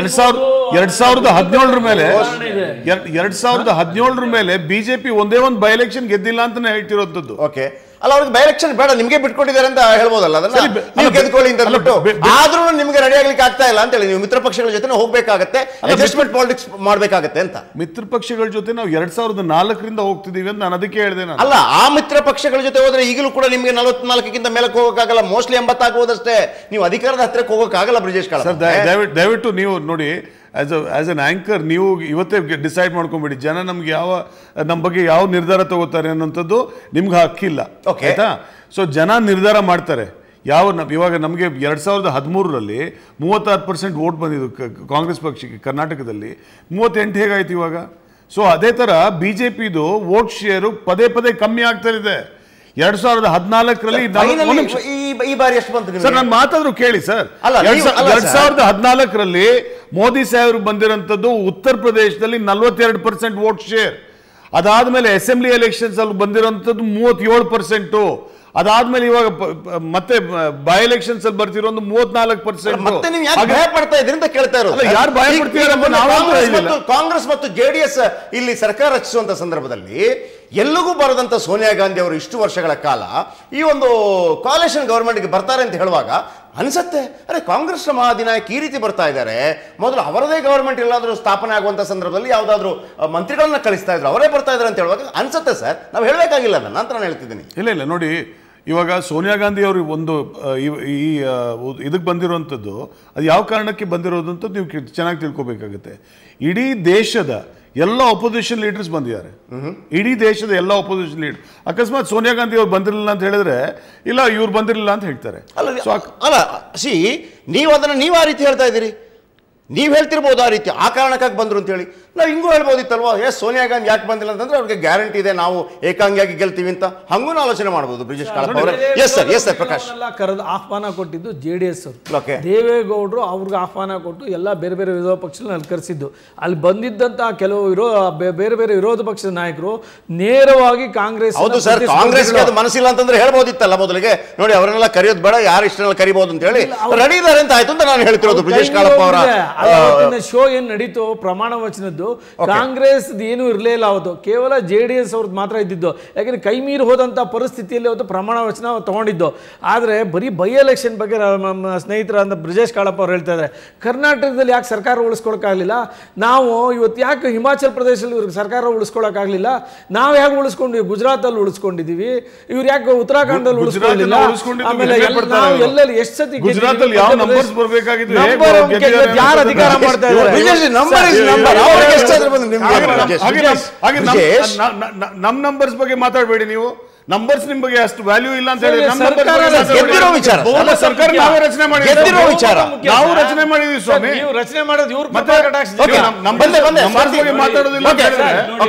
ಎರಡ್ ಸಾವಿರದ ಎರಡ್ ಸಾವಿರದ ಹದಿನೇಳರ ಮೇಲೆ ಎರಡ್ ಸಾವಿರದ ಹದಿನೇಳರ ಮೇಲೆ ಬಿಜೆಪಿ ಒಂದೇ ಒಂದು ಬೈ ಎಲೆಕ್ಷನ್ ಗೆದ್ದಿಲ್ಲ ಅಂತ ಹೇಳ್ತಿರೋದ್ದು ಓಕೆ ಅಲ್ಲ ಅವ್ರಿಗೆ ಬೈ ಎಲೆಕ್ಷನ್ ಬೇಡ ನಿಮಗೆ ಬಿಟ್ಕೊಟ್ಟಿದ್ದಾರೆ ಅಂತ ಹೇಳ್ಬೋದಲ್ಲ ನೀವು ಗೆದ್ಕೊಳ್ಳಿ ಅಂತ ಬಿಟ್ಟು ಆದ್ರೂ ನಿಮಗೆ ರೆಡಿ ಆಗ್ಲಿಕ್ಕೆ ಆಗ್ತಾ ಇಲ್ಲ ಅಂತ ಹೇಳಿ ನೀವು ಮಿತ್ರ ಪಕ್ಷಗಳ ಜೊತೆ ಹೋಗ್ಬೇಕಾಗತ್ತೆ ಅಡ್ಜಸ್ಟ್ಮೆಂಟ್ ಪಾಲಿಟಿಕ್ಸ್ ಮಾಡ್ಬೇಕಾಗತ್ತೆ ಅಂತ ಮಿತ್ರ ಪಕ್ಷಗಳ ಜೊತೆ ನಾವು ಎರಡ್ ಸಾವಿರದ ನಾಲ್ಕರಿಂದ ಹೋಗ್ತಿದೀವಿ ಅಂತ ನಾನು ಅದಕ್ಕೆ ಹೇಳಿದೆ ನಾನು ಅಲ್ಲ ಆ ಮಿತ್ರ ಪಕ್ಷಗಳ ಜೊತೆ ಹೋದ್ರೆ ಈಗಲೂ ಕೂಡ ನಿಮಗೆ ನಲವತ್ನಾಲ್ಕಕ್ಕಿಂತ ಮೇಲೆ ಹೋಗೋಕ್ಕಾಗಲ್ಲ ಮೋಸ್ಟ್ಲಿ ಎಂಬತ್ತಾಗುವುದಷ್ಟೇ ನೀವು ಅಧಿಕಾರದ ಹತ್ತಿರಕ್ಕೆ ಹೋಗೋಕ್ಕಾಗಲ್ಲ ಬ್ರಿಜೇಶ್ ಕಾಳ ದಯವಿಟ್ಟು ನೀವು ನೋಡಿ as a as an anchor ನೀವು ಇವತ್ತೇ ಡಿಸೈಡ್ ಮಾಡ್ಕೊಂಬಿಡಿ ಜನ ನಮ್ಗೆ ಯಾವ ನಮ್ಮ ಬಗ್ಗೆ ಯಾವ ನಿರ್ಧಾರ ತಗೋತಾರೆ ಅನ್ನೋಂಥದ್ದು ನಿಮ್ಗೆ ಹಕ್ಕಿಲ್ಲ ಓಕೆ ಆಯಿತಾ ಸೊ ಜನ ನಿರ್ಧಾರ ಮಾಡ್ತಾರೆ ಯಾವ ನಮ್ಮ ಇವಾಗ ನಮಗೆ ಎರಡು ಸಾವಿರದ ಹದಿಮೂರರಲ್ಲಿ ಮೂವತ್ತಾರು ಪರ್ಸೆಂಟ್ ವೋಟ್ ಬಂದಿದ್ದು ಕಾಂಗ್ರೆಸ್ ಪಕ್ಷಕ್ಕೆ ಕರ್ನಾಟಕದಲ್ಲಿ ಮೂವತ್ತೆಂಟು ಹೇಗಾಯ್ತು ಇವಾಗ ಸೊ ಅದೇ ಥರ ಬಿ ಜೆ ಪಿದು ವೋಟ್ ಶೇರು ಪದೇ ಪದೇ ಕಮ್ಮಿ ಆಗ್ತಾ ಇದೆ ಎರಡ್ ಸಾವಿರದ ಹದಿನಾಲ್ಕರಲ್ಲಿ ಈ ಬಾರಿ ಎಷ್ಟು ಸರ್ ನಾನು ಮಾತಾದ್ರು ಕೇಳಿ ಸರ್ ಎರಡ್ ಸಾವಿರದ ಹದಿನಾಲ್ಕರಲ್ಲಿ ಮೋದಿ ಸಾಹೇಬರು ಬಂದಿರೋಂಥದ್ದು ಉತ್ತರ ಪ್ರದೇಶದಲ್ಲಿ ನಲ್ವತ್ತೆರಡು ಪರ್ಸೆಂಟ್ ವೋಟ್ ಶೇರ್ ಅದಾದ್ಮೇಲೆ ಅಸೆಂಬ್ಲಿ ಎಲೆಕ್ಷನ್ಸ್ ಅಲ್ಲಿ ಬಂದಿರೋಂಥದ್ದು ಮೂವತ್ತೇಳು ಪರ್ಸೆಂಟ್ ಅದಾದ್ಮೇಲೆ ಇವಾಗ ಮತ್ತೆ ಬೈ ಎಲೆಕ್ಷನ್ಸ್ ಅಲ್ಲಿ ಬರ್ತಿರೋ ಒಂದು ಮೂವತ್ನಾಲ್ಕು ಪರ್ಸೆಂಟ್ ಮತ್ತೆ ನೀವು ಯಾಕೆ ಪಡ್ತಾ ಅಂತ ಕೇಳ್ತಾ ಇರೋದು ಯಾರು ಭಯ ಪಡ್ತೀರ ಕಾಂಗ್ರೆಸ್ ಮತ್ತು ಜೆಡಿಎಸ್ ಇಲ್ಲಿ ಸರ್ಕಾರ ರಚಿಸುವಂತ ಸಂದರ್ಭದಲ್ಲಿ ಎಲ್ಲಿಗೂ ಬರದಂಥ ಸೋನಿಯಾ ಗಾಂಧಿ ಅವರು ಇಷ್ಟು ವರ್ಷಗಳ ಕಾಲ ಈ ಒಂದು ಕಾಲೇಷನ್ ಗೌರ್ಮೆಂಟ್ಗೆ ಬರ್ತಾರೆ ಅಂತ ಹೇಳುವಾಗ ಅನಿಸುತ್ತೆ ಅರೆ ಕಾಂಗ್ರೆಸ್ನ ಮಹಾದಿನಾಯಕ ಈ ರೀತಿ ಬರ್ತಾ ಇದ್ದಾರೆ ಮೊದಲು ಅವರದೇ ಗೌರ್ಮೆಂಟ್ ಎಲ್ಲಾದರೂ ಸ್ಥಾಪನೆ ಆಗುವಂಥ ಸಂದರ್ಭದಲ್ಲಿ ಯಾವುದಾದ್ರು ಮಂತ್ರಿಗಳನ್ನ ಕಳಿಸ್ತಾ ಇದ್ರು ಅವರೇ ಬರ್ತಾ ಇದ್ದಾರೆ ಅಂತ ಹೇಳುವಾಗ ಅನಿಸುತ್ತೆ ಸರ್ ನಾವು ಹೇಳಬೇಕಾಗಿಲ್ಲ ನನ್ನ ನಂತರ ನಾನು ಹೇಳ್ತಿದ್ದೀನಿ ಇಲ್ಲ ಇಲ್ಲ ನೋಡಿ ಇವಾಗ ಸೋನಿಯಾ ಗಾಂಧಿ ಅವರು ಒಂದು ಈ ಇದಕ್ಕೆ ಬಂದಿರುವಂಥದ್ದು ಅದು ಯಾವ ಕಾರಣಕ್ಕೆ ಬಂದಿರೋದಂತ ನೀವು ಚೆನ್ನಾಗಿ ತಿಳ್ಕೊಬೇಕಾಗುತ್ತೆ ಇಡೀ ದೇಶದ ಎಲ್ಲ ಅಪೋಸಿಷನ್ ಲೀಡರ್ಸ್ ಬಂದಿದ್ದಾರೆ ಇಡೀ ದೇಶದ ಎಲ್ಲ ಅಪೋಸಿಷನ್ ಲೀಡರ್ ಅಕಸ್ಮಾತ್ ಸೋನಿಯಾ ಗಾಂಧಿ ಅವ್ರು ಬಂದಿರಲಿಲ್ಲ ಅಂತ ಹೇಳಿದ್ರೆ ಇಲ್ಲ ಇವ್ರು ಬಂದಿರಲಿಲ್ಲ ಅಂತ ಹೇಳ್ತಾರೆ ಅಲ್ಲ ಸಿ ನೀವು ಅದನ್ನು ನೀವು ಆ ರೀತಿ ಹೇಳ್ತಾ ಇದ್ದೀರಿ ನೀವು ಹೇಳ್ತಿರ್ಬೋದು ಆ ರೀತಿ ಆ ಕಾರಣಕ್ಕಾಗಿ ಬಂದರು ಅಂತೇಳಿ ನಾವು ಹಿಂಗೂ ಹೇಳ್ಬೋದಿತ್ತಲ್ವಾ ಏ ಸೋನಿಯಾ ಗಾಂಧಿ ಯಾಕೆ ಬಂದಿಲ್ಲ ಅಂತಂದ್ರೆ ಅವ್ರಿಗೆ ಗ್ಯಾರಂಟಿ ಇದೆ ನಾವು ಏಕಾಂಗಿಯಾಗಿ ಗೆಲ್ತೀವಿ ಅಂತ ಹಂಗೂ ಆಲೋಚನೆ ಮಾಡಬಹುದು Brijesh Kalappa yes sir yes sir Prakash ಕರೆದು ಆಹ್ವಾನ ಕೊಟ್ಟಿದ್ದು ಜೆ ಡಿ ಎಸ್ ದೇವೇಗೌಡರು ಅವ್ರಿಗೆ ಆಹ್ವಾನ ಕೊಟ್ಟು ಎಲ್ಲ ಬೇರೆ ಬೇರೆ ವಿರೋಧ ಪಕ್ಷಗಳನ್ನ ಅಲ್ಲಿ ಕರೆಸಿದ್ದು ಅಲ್ಲಿ ಬಂದಿದ್ದಂತಹ ಕೆಲವು ವಿರೋ ಬೇರೆ ಬೇರೆ ವಿರೋಧ ಪಕ್ಷದ ನಾಯಕರು ನೇರವಾಗಿ ಕಾಂಗ್ರೆಸ್ ಹೌದು ಸರ್ ಕಾಂಗ್ರೆಸ್ ಅದು ಮನಸ್ಸಿಲ್ಲ ಅಂತಂದ್ರೆ ಹೇಳ್ಬೋದಿತ್ತಲ್ಲ ಮೊದಲಿಗೆ ನೋಡಿ ಅವರನ್ನೆಲ್ಲ ಕರೆಯೋದು ಬೇಡ ಯಾರು ಇಷ್ಟನೆಲ್ಲ ಕರಿಬಹುದು ಅಂತ ಹೇಳಿ ರೆಡಿ ಇದ್ದಾರೆ ಅಂತ ಆಯ್ತು ಅಂತ ನಾನು ಹೇಳ್ತಿರೋದು ಬ್ರಿಜೇಶ್ ಕಾಳಪ್ಪ ಅವರ ಶೋ ಏನ್ ನಡೀತು ಪ್ರಮಾಣ ವಚನದ್ದು ಇದ್ದಿದ್ದು ಕಾಂಗ್ರೆಸ್ ಏನು ಇರಲೇ ಇಲ್ಲ ಅವತ್ತು ಕೇವಲ ಜೆ ಡಿ ಎಸ್ ಅವ್ರದ್ದು ಮಾತ್ರ ಇದ್ದಿದ್ದು ಯಾಕಂದ್ರೆ ಕೈ ಮೀರಿ ಹೋದಂಥ ಪರಿಸ್ಥಿತಿಯಲ್ಲಿ ಅವತ್ತು ಪ್ರಮಾಣ ವಚನ ತೊಗೊಂಡಿದ್ದು ಆದರೆ ಬರೀ ಬೈ ಎಲೆಕ್ಷನ್ ಬಗ್ಗೆ ನಮ್ಮ ಸ್ನೇಹಿತರ ಅಂತ ಬ್ರಿಜೇಶ್ ಕಾಳಪ್ಪ ಅವ್ರು ಹೇಳ್ತಾ ಇದ್ದಾರೆ ಕರ್ನಾಟಕದಲ್ಲಿ ಯಾಕೆ ಸರ್ಕಾರ ಉಳಿಸ್ಕೊಳಕ್ಕಾಗಲಿಲ್ಲ ನಾವು ಇವತ್ತು ಯಾಕೆ ಹಿಮಾಚಲ ಪ್ರದೇಶದಲ್ಲಿ ಇವ್ರಿಗೆ ಸರ್ಕಾರ ಉಳಿಸ್ಕೊಳಕ್ಕಾಗಲಿಲ್ಲ ನಾವು ಯಾಕೆ ಉಳಿಸ್ಕೊಂಡಿವಿ ಗುಜರಾತಲ್ಲಿ ಉಳಿಸ್ಕೊಂಡಿದ್ದೀವಿ ಇವ್ರು ಯಾಕೆ ಉತ್ತರಾಖಂಡದಲ್ಲಿ ಉಳಿಸ್ಕೊಂಡಿಲ್ಲ ಆಮೇಲೆ ನಾವು ಎಲ್ಲೆಲ್ಲಿ ಎಷ್ಟು ಸತಿ ಗೆದ್ದಿದ್ದೀವಿ? ಯಾರು ಅಧಿಕಾರ ಮಾಡ್ತಾ ಇದ್ದಾರೆ ನಮ್ ನಂಬರ್ಸ್ ಬಗ್ಗೆ ಮಾತಾಡಬೇಡಿ ನೀವು ನಂಬರ್ಸ್ ನಿಮ್ ಬಗ್ಗೆ ಅಷ್ಟು ವ್ಯಾಲ್ಯೂ ಇಲ್ಲ ಅಂತ ಹೇಳಿ ನಮ್ಮ ವಿಚಾರ ನಮ್ಮ ಸರ್ಕಾರ ನಾವೇ ರಚನೆ ಮಾಡಿದ್ವಿ ನಾವು ರಚನೆ ಮಾಡಿದ್ವಿ ಸ್ವಾಮಿ ನೀವು ರಚನೆ ಮಾಡೋದು ಇವ್ರು ಮತ್ತೆ ನಂಬರ್ಸ್ ಬಗ್ಗೆ ಮಾತಾಡೋದಿಲ್ಲ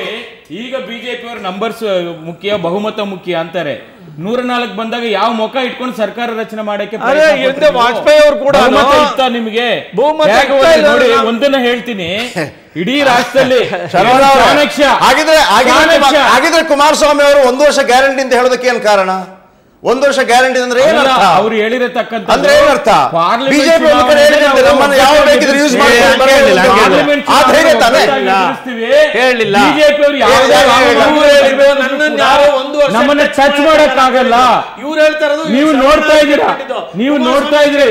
ಈಗ ಬಿಜೆಪಿ ಅವರು ನಂಬರ್ಸ್ ಮುಖ್ಯ ಬಹುಮತ ಮುಖ್ಯ ಅಂತಾರೆ ನೂರ ನಾಲ್ಕು ಬಂದಾಗ ಯಾವ ಮೊಕ ಇಟ್ಕೊಂಡು ಸರ್ಕಾರ ರಚನೆ ಮಾಡಕ್ಕೆ ವಾಜಪೇಯಿ ಅವರು ಕೂಡ ನಿಮಗೆ ನೋಡಿ ಒಂದನ್ನ ಹೇಳ್ತೀನಿ ಇಡೀ ರಾಜ್ಯದಲ್ಲಿ <laughs> ಕುಮಾರಸ್ವಾಮಿ ಅವರು ಒಂದು ವರ್ಷ ಗ್ಯಾರಂಟಿ ಅಂತ ಹೇಳೋದಕ್ಕೆ ಏನ್ ಕಾರಣ ಒಂದು ವರ್ಷ ಗ್ಯಾರಂಟಿ ಅಂದ್ರೆ ಏನರ್ಥ ಅವ್ರು ಹೇಳಿರತಕ್ಕಂತ ತಕ್ಕಂತ ಅಂದ್ರೆ ಏನರ್ಥ ಬಿಜೆಪಿ ಒಂದು ಕಡೆ ಹೇಳಿದಂತೆ ನಮ್ಮನ್ನ ಯಾವ ಬೇಕಿದ್ರೆ ಯೂಸ್ ಧೈರ್ಯ ತಾನೆ ಹೇಳಿಲ್ಲ ಬಿಜೆಪಿ ಅವರು ಯಾವ ನಮ್ಮನ್ನ ಟಚ್ ಮಾಡಕ್ ಆಗಲ್ಲ ಇವ್ರು ಹೇಳ್ತಾ ನೀವು ನೋಡ್ತಾ ಇದ್ದೀರಾ ನೀವು ನೋಡ್ತಾ ಇದ್ರಿ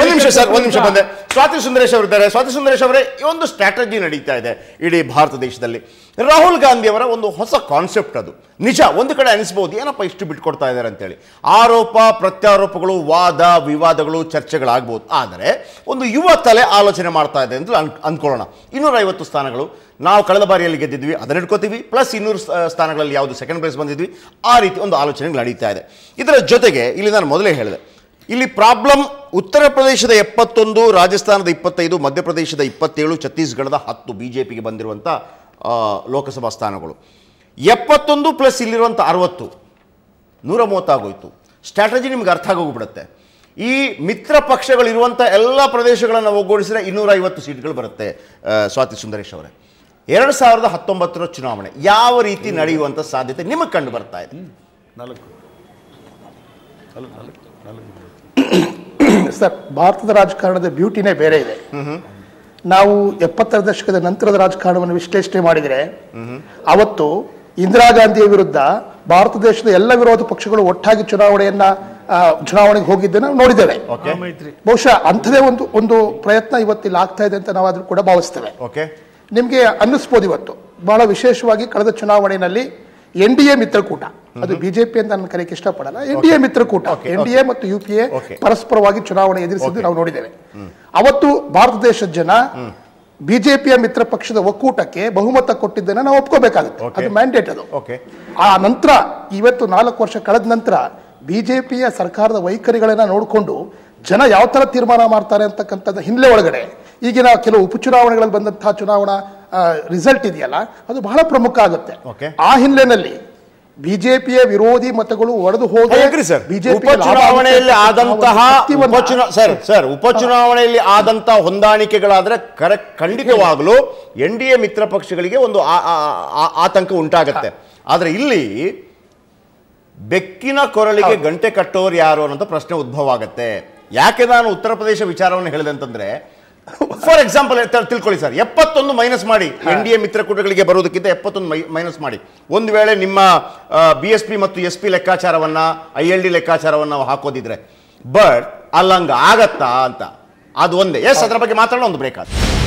ಒಂದ್ ನಿಮಿಷ ಸರ್ ಒಂದ್ ನಿಮಿಷ ಬಂದೆ ಸ್ವಾತಿ ಸುಂದರೇಶ್ ಅವರಿದ್ದಾರೆ ಸ್ವಾತಿ ಸುಂದರೇಶ್ ಅವರೇ ಈ ಒಂದು ಸ್ಟ್ರಾಟಜಿ ನಡೀತಾ ಇದೆ ಇಡೀ ಭಾರತ ದೇಶದಲ್ಲಿ ರಾಹುಲ್ ಗಾಂಧಿ ಅವರ ಒಂದು ಹೊಸ ಕಾನ್ಸೆಪ್ಟ್ ಅದು ನಿಜ ಒಂದು ಕಡೆ ಅನಿಸ್ಬೋದು ಏನಪ್ಪ ಇಷ್ಟು ಬಿಟ್ಕೊಡ್ತಾ ಇದ್ದಾರೆ ಅಂತೇಳಿ ಆರೋಪ ಪ್ರತ್ಯಾರೋಪಗಳು ವಾದ ವಿವಾದಗಳು ಚರ್ಚೆಗಳಾಗ್ಬೋದು ಆದರೆ ಒಂದು ಯುವ ತಲೆ ಆಲೋಚನೆ ಮಾಡ್ತಾ ಇದೆ ಅಂತ ಅನ್ ಅಂದ್ಕೊಳ್ಳೋಣ ಇನ್ನೂರೈವತ್ತು ಸ್ಥಾನಗಳು ನಾವು ಕಳೆದ ಬಾರಿಯಲ್ಲಿ ಗೆದ್ದಿದ್ವಿ ಅದನ್ನ ಇಟ್ಕೋತೀವಿ ಪ್ಲಸ್ ಇನ್ನೂರು ಸ್ಥಾನಗಳಲ್ಲಿ ಯಾವುದು ಸೆಕೆಂಡ್ ಪ್ಲೇಸ್ ಬಂದಿದ್ವಿ ಆ ರೀತಿ ಒಂದು ಆಲೋಚನೆಗಳು ನಡೀತಾ ಇದೆ ಇದರ ಜೊತೆಗೆ ಇಲ್ಲಿ ನಾನು ಮೊದಲೇ ಹೇಳಿದೆ ಇಲ್ಲಿ ಪ್ರಾಬ್ಲಮ್ ಉತ್ತರ ಪ್ರದೇಶದ ಎಪ್ಪತ್ತೊಂದು ರಾಜಸ್ಥಾನದ ಇಪ್ಪತ್ತೈದು ಮಧ್ಯಪ್ರದೇಶದ ಇಪ್ಪತ್ತೇಳು ಛತ್ತೀಸ್ಗಢದ ಹತ್ತು ಬಿ ಜೆ ಪಿಗೆ ಬಂದಿರುವಂಥ ಲೋಕಸಭಾ ಸ್ಥಾನಗಳು ಎಪ್ಪತ್ತೊಂದು ಪ್ಲಸ್ ಇಲ್ಲಿರುವಂಥ ಅರವತ್ತು ನೂರ ಮೂವತ್ತಾಗೋಯ್ತು ಸ್ಟ್ರಾಟಜಿ ನಿಮ್ಗೆ ಅರ್ಥ ಆಗೋಗ್ಬಿಡುತ್ತೆ ಈ ಮಿತ್ರ ಪಕ್ಷಗಳಿರುವಂಥ ಎಲ್ಲ ಪ್ರದೇಶಗಳನ್ನು ಒಗ್ಗೂಡಿಸಿದ್ರೆ ಐವತ್ತು ಸೀಟ್ಗಳು ಬರುತ್ತೆ ಸ್ವಾತಿ ಸುಂದರೇಶ್ ಅವರೇ ಎರಡು ಸಾವಿರದ ಹತ್ತೊಂಬತ್ತರ ಚುನಾವಣೆ ಯಾವ ರೀತಿ ನಡೆಯುವಂಥ ಸಾಧ್ಯತೆ ನಿಮಗೆ ಕಂಡು ಬರ್ತಾ ಇದೆ ನಾಲ್ಕು ಸರ್ ಭಾರತದ ರಾಜಕಾರಣದ ಬ್ಯೂಟಿನೇ ಬೇರೆ ಇದೆ ನಾವು ಎಪ್ಪತ್ತರ ದಶಕದ ನಂತರದ ರಾಜಕಾರಣವನ್ನು ವಿಶ್ಲೇಷಣೆ ಮಾಡಿದರೆ ಅವತ್ತು ಇಂದಿರಾ ಗಾಂಧಿಯ ವಿರುದ್ಧ ಭಾರತ ದೇಶದ ಎಲ್ಲ ವಿರೋಧ ಪಕ್ಷಗಳು ಒಟ್ಟಾಗಿ ಚುನಾವಣೆಯನ್ನ ಚುನಾವಣೆಗೆ ಹೋಗಿದ್ದನ್ನು ನೋಡಿದ್ದೇವೆ ಬಹುಶಃ ಅಂಥದೇ ಒಂದು ಒಂದು ಪ್ರಯತ್ನ ಇವತ್ತಿಲ್ಲಿ ಆಗ್ತಾ ಇದೆ ಅಂತ ನಾವಾದ್ರೂ ಕೂಡ ಭಾವಿಸ್ತೇವೆ ನಿಮಗೆ ಅನ್ನಿಸ್ಬೋದು ಇವತ್ತು ಬಹಳ ವಿಶೇಷವಾಗಿ ಕಳೆದ ಚುನಾವಣೆಯಲ್ಲಿ ಎನ್ ಡಿ ಎ ಮಿತ್ರಕೂಟ ಅದು ಬಿಜೆಪಿ ಅಂತ ನಾನು ಕರೆಯಕ್ಕೆ ಇಷ್ಟಪಡಲ್ಲ ಎನ್ ಡಿ ಎ ಮಿತ್ರಕೂಟ ಎನ್ ಡಿ ಎ ಮತ್ತು ಯು ಪಿ ಎ ಪರಸ್ಪರವಾಗಿ ಚುನಾವಣೆ ಎದುರಿಸಿದ್ದು ನಾವು ನೋಡಿದ್ದೇವೆ ಅವತ್ತು ಭಾರತ ದೇಶದ ಜನ ಬಿಜೆಪಿಯ ಮಿತ್ರ ಪಕ್ಷದ ಒಕ್ಕೂಟಕ್ಕೆ ಬಹುಮತ ಕೊಟ್ಟಿದ್ದನ್ನ ನಾವು ಒಪ್ಕೋಬೇಕಾಗುತ್ತೆ ಅದು ಮ್ಯಾಂಡೇಟ್ ಅದು ಆ ನಂತರ ಇವತ್ತು ನಾಲ್ಕು ವರ್ಷ ಕಳೆದ ನಂತರ ಬಿಜೆಪಿಯ ಸರ್ಕಾರದ ವೈಖರಿಗಳನ್ನ ನೋಡಿಕೊಂಡು ಜನ ಯಾವ ತರ ತೀರ್ಮಾನ ಮಾಡ್ತಾರೆ ಅಂತಕ್ಕಂಥದ್ದು ಹಿನ್ನೆಲೆ ಒಳಗಡೆ ಈಗಿನ ಕೆಲವು ಉಪಚುನಾವಣೆಗಳಲ್ಲಿ ಬಂದಂತಹ ಚುನಾವಣಾ ರಿಸಲ್ಟ್ ಇದೆಯಲ್ಲ ಅದು ಬಹಳ ಪ್ರಮುಖ ಆಗುತ್ತೆ ಆ ಹಿನ್ನೆಲೆಯಲ್ಲಿ ಬಿಜೆಪಿಯ ವಿರೋಧಿ ಮತಗಳು ಒಡೆದು ಹೋದ್ರೆ ಸರ್ ಬಿಜೆಪಿ ಚುನಾವಣೆಯಲ್ಲಿ ಆದಂತಹ ಸರ್ ಸರ್ ಉಪಚುನಾವಣೆಯಲ್ಲಿ ಆದಂತಹ ಹೊಂದಾಣಿಕೆಗಳಾದ್ರೆ ಕರೆಕ್ಟ್ ಖಂಡಿತವಾಗಲೂ ಎನ್ ಡಿ ಎ ಮಿತ್ರ ಪಕ್ಷಗಳಿಗೆ ಒಂದು ಆತಂಕ ಉಂಟಾಗತ್ತೆ ಆದ್ರೆ ಇಲ್ಲಿ ಬೆಕ್ಕಿನ ಕೊರಳಿಗೆ ಗಂಟೆ ಕಟ್ಟೋರು ಯಾರು ಅನ್ನೋದು ಪ್ರಶ್ನೆ ಉದ್ಭವ ಆಗುತ್ತೆ ಯಾಕೆ ನಾನು ಉತ್ತರ ಪ್ರದೇಶ ವಿಚಾರವನ್ನು ಹೇಳಿದೆ ಅಂತಂದ್ರೆ ಫಾರ್ <laughs> ಎಕ್ಸಾಂಪಲ್ ತಿಳ್ಕೊಳ್ಳಿ ಸರ್ ಎಪ್ಪತ್ತೊಂದು ಮೈನಸ್ ಮಾಡಿ ಎನ್ ಡಿ ಎ ಮಿತ್ರಕೂಟಗಳಿಗೆ ಬರೋದಕ್ಕಿಂತ ಎಪ್ಪತ್ತೊಂದು ಮೈನಸ್ ಮಾಡಿ ಒಂದು ವೇಳೆ ನಿಮ್ಮ ಬಿ ಎಸ್ ಪಿ ಮತ್ತು ಎಸ್ ಪಿ ಲೆಕ್ಕಾಚಾರವನ್ನ ಐ ಎಲ್ ಡಿ ಲೆಕ್ಕಾಚಾರವನ್ನು ಹಾಕೋದಿದ್ರೆ ಬಟ್ ಅಲ್ಲಂಗ ಆಗತ್ತಾ ಅಂತ ಅದು ಒಂದೇ ಎಸ್ ಅದರ ಬಗ್ಗೆ ಮಾತಾಡೋಣ ಒಂದು ಬ್ರೇಕ್ ಆಗ್ತದೆ